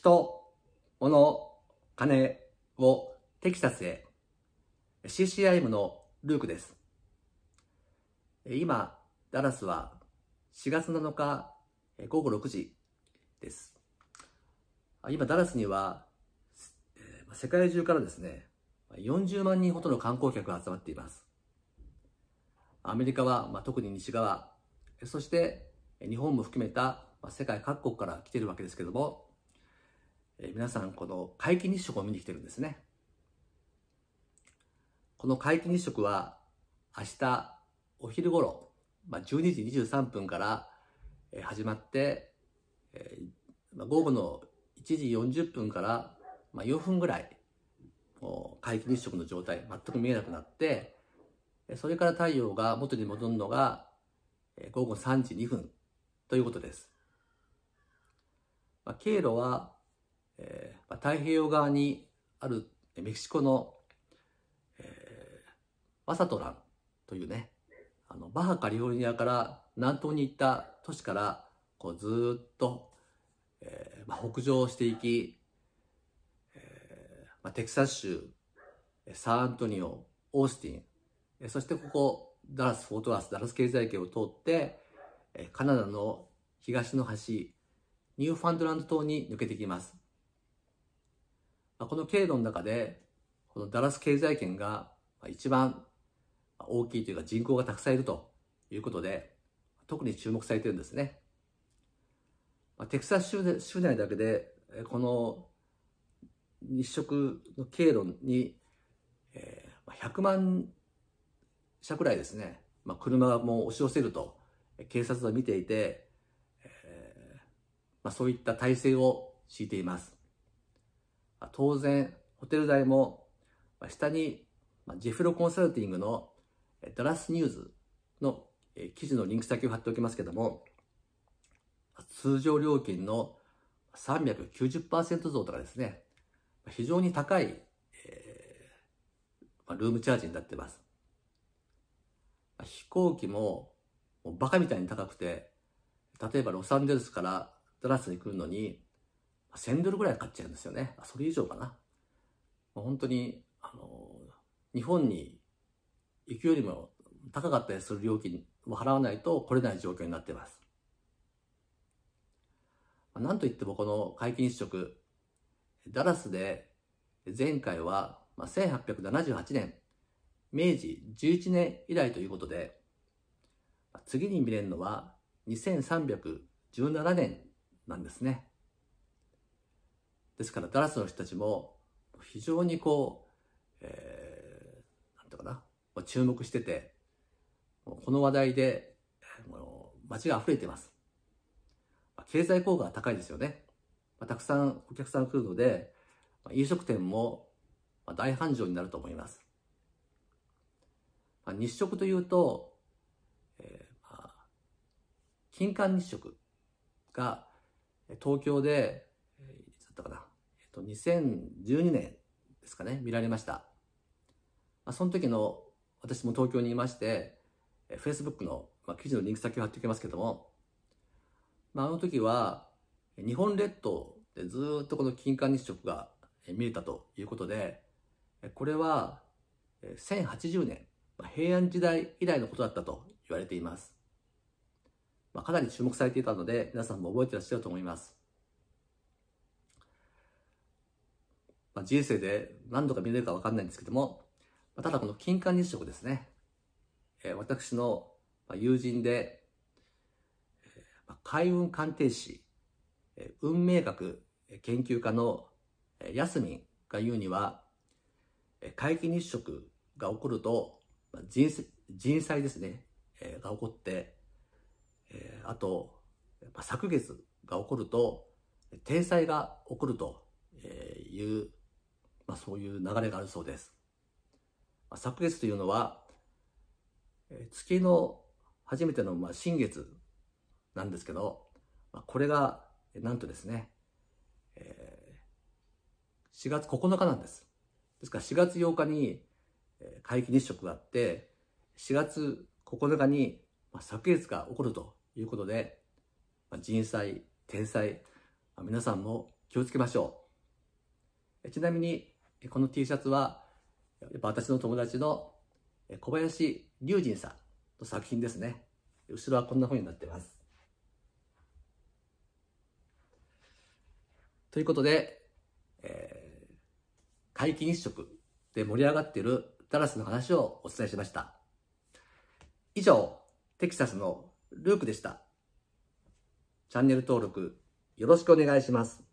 人、物、金をテキサスへ。CCIM のルークです。今、ダラスは4月7日午後6時です。今、ダラスには世界中からですね、40万人ほどの観光客が集まっています。アメリカは、まあ、特に西側、そして日本も含めた、世界各国から来ているわけですけども、え皆さんこの皆既日食を見に来てるんですね。この皆既日食は明日お昼頃、まあ、12時23分から始まって、えまあ、午後の1時40分から、まあ、4分ぐらい、皆既日食の状態、全く見えなくなって、それから太陽が元に戻るのが午後3時2分ということです。まあ、経路はえー、太平洋側にあるメキシコの、えー、ワサトランというね、あの、バハカリフォルニアから南東に行った都市から、こうずっと、えーまあ、北上していき、えーまあ、テキサス州、サンアントニオ、オースティン、そしてここ、ダラス、フォートワース、ダラス経済圏を通って、カナダの東の端、ニューファンドランド島に抜けてきます。この経路の中で、このダラス経済圏が一番大きいというか人口がたくさんいるということで、特に注目されてるんですね。テキサス州内だけで、この日食の経路に、え100万車くらいですね、まあ、車がもう押し寄せると警察は見ていて、えーまあ、そういった体制を敷いています。当然、ホテル代も、下に、ジェフロコンサルティングのダラスニューズの記事のリンク先を貼っておきますけども、通常料金の390%増とかですね、非常に高い、えー、ルームチャージになってます。飛行機ももうバカみたいに高くて、例えばロサンゼルスからダラスに来るのに、1000ドルぐらい買っちゃうんですよね。それ以上かな。本当に、あの、日本に行くよりも高かったりする料金を払わないと来れない状況になっています。なんといってもこの皆試食、ダラスで前回は1878年、明治11年以来ということで、次に見れるのは2317年なんですね。ですからダラスの人たちも非常にこう、えー、なんていうかな、注目してて、この話題で、もう街が溢れてます。経済効果が高いですよね。たくさんお客さん来るので、飲食店も大繁盛になると思います。日食というと、えーまあ、金環日食が東京で、いつだったかな、と、2012年ですかね、見られました。まあ、その時の、私も東京にいまして、Facebook の、まあ、記事のリンク先を貼っておきますけども、まあ、あの時は、日本列島でずっとこの金環日食が見れたということで、これは1080年、平安時代以来のことだったと言われています。まあ、かなり注目されていたので、皆さんも覚えてらっしゃると思います。まあ、人生で何度か見れるかわかんないんですけども、まあ、ただこの金環日食ですね、えー、私の友人で、えー、海運鑑定士、えー、運命学研究家のヤスミンが言うには、皆既日食が起こると、人人災ですね、えー、が起こって、えー、あと、昨月が起こると、天災が起こるというまあ、そういう流れがあるそうです。まあ、昨月というのは、え月の初めての、まあ、新月なんですけど、まあ、これが、なんとですね、えー、4月9日なんです。ですから4月8日に皆既日食があって、4月9日に昨月が起こるということで、人災、天災、皆さんも気をつけましょう。ちなみに、この T シャツは、やっぱ私の友達の小林隆人さんの作品ですね。後ろはこんな風になってます。ということで、えー、皆既日食で盛り上がっているダラスの話をお伝えしました。以上、テキサスのルークでした。チャンネル登録よろしくお願いします。